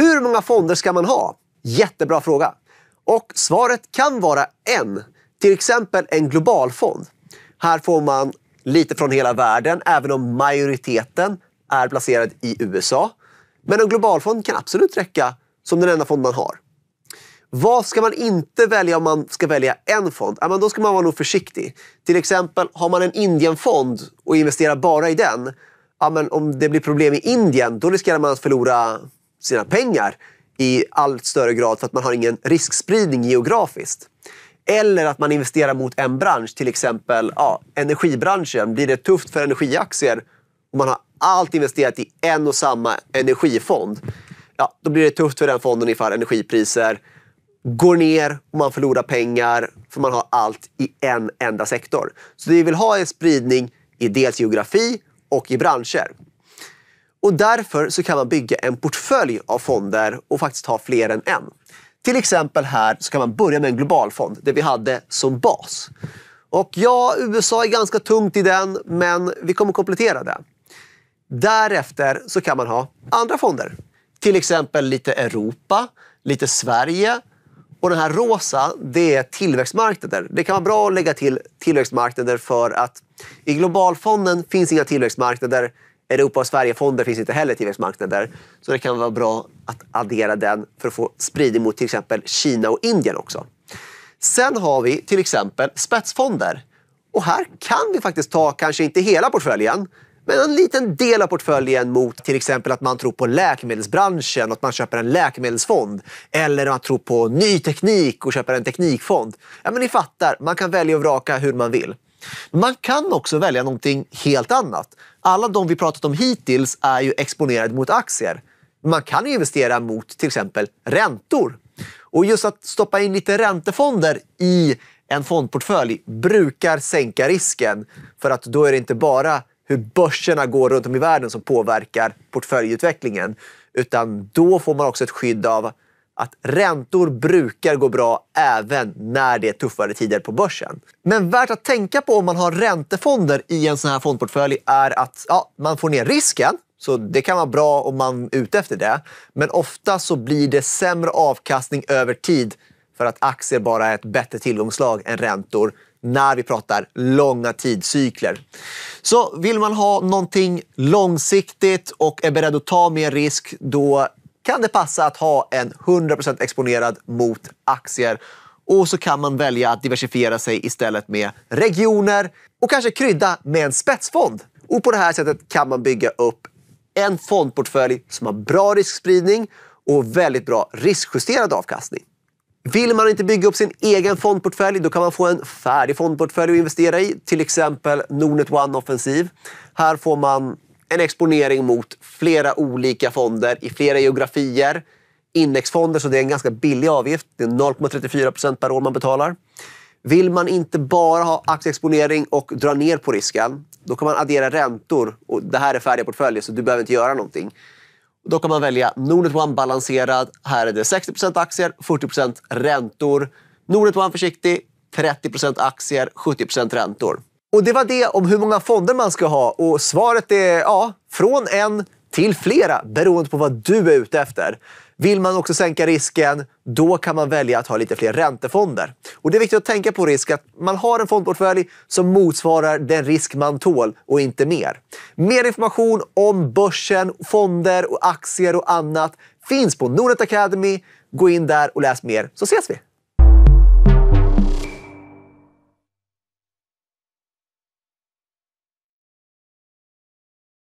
Hur många fonder ska man ha? Jättebra fråga. Och svaret kan vara en, till exempel en globalfond. Här får man lite från hela världen, även om majoriteten är placerad i USA. Men en globalfond kan absolut räcka som den enda fond man har. Vad ska man inte välja om man ska välja en fond? Ja, men då ska man vara nog försiktig. Till exempel, har man en Indienfond och investerar bara i den, ja, men om det blir problem i Indien, då riskerar man att förlora sina pengar i allt större grad för att man har ingen riskspridning geografiskt. Eller att man investerar mot en bransch, till exempel ja, energibranschen. Blir det tufft för energiaktier om man har allt investerat i en och samma energifond, ja, då blir det tufft för den fonden ifall energipriser går ner och man förlorar pengar för man har allt i en enda sektor. Så det vi vill ha är spridning i dels geografi och i branscher. Och därför så kan man bygga en portfölj av fonder och faktiskt ha fler än en. Till exempel här så kan man börja med en globalfond, det vi hade som bas. Och ja, USA är ganska tungt i den, men vi kommer komplettera det. Därefter så kan man ha andra fonder. Till exempel lite Europa, lite Sverige. Och den här rosa, det är tillväxtmarknader. Det kan vara bra att lägga till tillväxtmarknader för att i globalfonden finns inga tillväxtmarknader. Europa och Sverige-fonder finns inte heller tillväxtmarknader. Så det kan vara bra att addera den för att få spridning mot till exempel Kina och Indien också. Sen har vi till exempel spetsfonder. Och här kan vi faktiskt ta, kanske inte hela portföljen, men en liten del av portföljen mot till exempel att man tror på läkemedelsbranschen och att man köper en läkemedelsfond. Eller att man tror på ny teknik och köper en teknikfond. Ja, men ni fattar, man kan välja och vraka hur man vill. Man kan också välja någonting helt annat. Alla de vi pratat om hittills är ju exponerade mot aktier. Man kan investera mot till exempel räntor. Och just att stoppa in lite räntefonder i en fondportfölj brukar sänka risken. För att då är det inte bara hur börserna går runt om i världen som påverkar portföljutvecklingen. Utan då får man också ett skydd av att räntor brukar gå bra även när det är tuffare tider på börsen. Men värt att tänka på om man har räntefonder i en sån här fondportfölj är att ja, man får ner risken. Så det kan vara bra om man är ute efter det. Men ofta så blir det sämre avkastning över tid för att aktier bara är ett bättre tillgångslag än räntor när vi pratar långa tidscykler. Så vill man ha någonting långsiktigt och är beredd att ta mer risk, då kan det passa att ha en 100% exponerad mot aktier. Och så kan man välja att diversifiera sig istället med regioner och kanske krydda med en spetsfond. Och på det här sättet kan man bygga upp en fondportfölj som har bra riskspridning och väldigt bra riskjusterad avkastning. Vill man inte bygga upp sin egen fondportfölj, då kan man få en färdig fondportfölj att investera i. Till exempel Nordnet One Offensiv. Här får man en exponering mot flera olika fonder i flera geografier. Indexfonder, så det är en ganska billig avgift. Det är 0,34 per år man betalar. Vill man inte bara ha aktieexponering och dra ner på risken, då kan man addera räntor. Och det här är färdiga portföljer, så du behöver inte göra någonting. Då kan man välja Nordnet One balanserad. Här är det 60 aktier, 40 räntor. Nordnet One försiktig, 30 aktier, 70 räntor. Och det var det om hur många fonder man ska ha och svaret är ja, från en till flera beroende på vad du är ute efter. Vill man också sänka risken, då kan man välja att ha lite fler räntefonder. Och det är viktigt att tänka på risk, att man har en fondportfölj som motsvarar den risk man tål och inte mer. Mer information om börsen, fonder och aktier och annat finns på Nordnet Academy. Gå in där och läs mer så ses vi!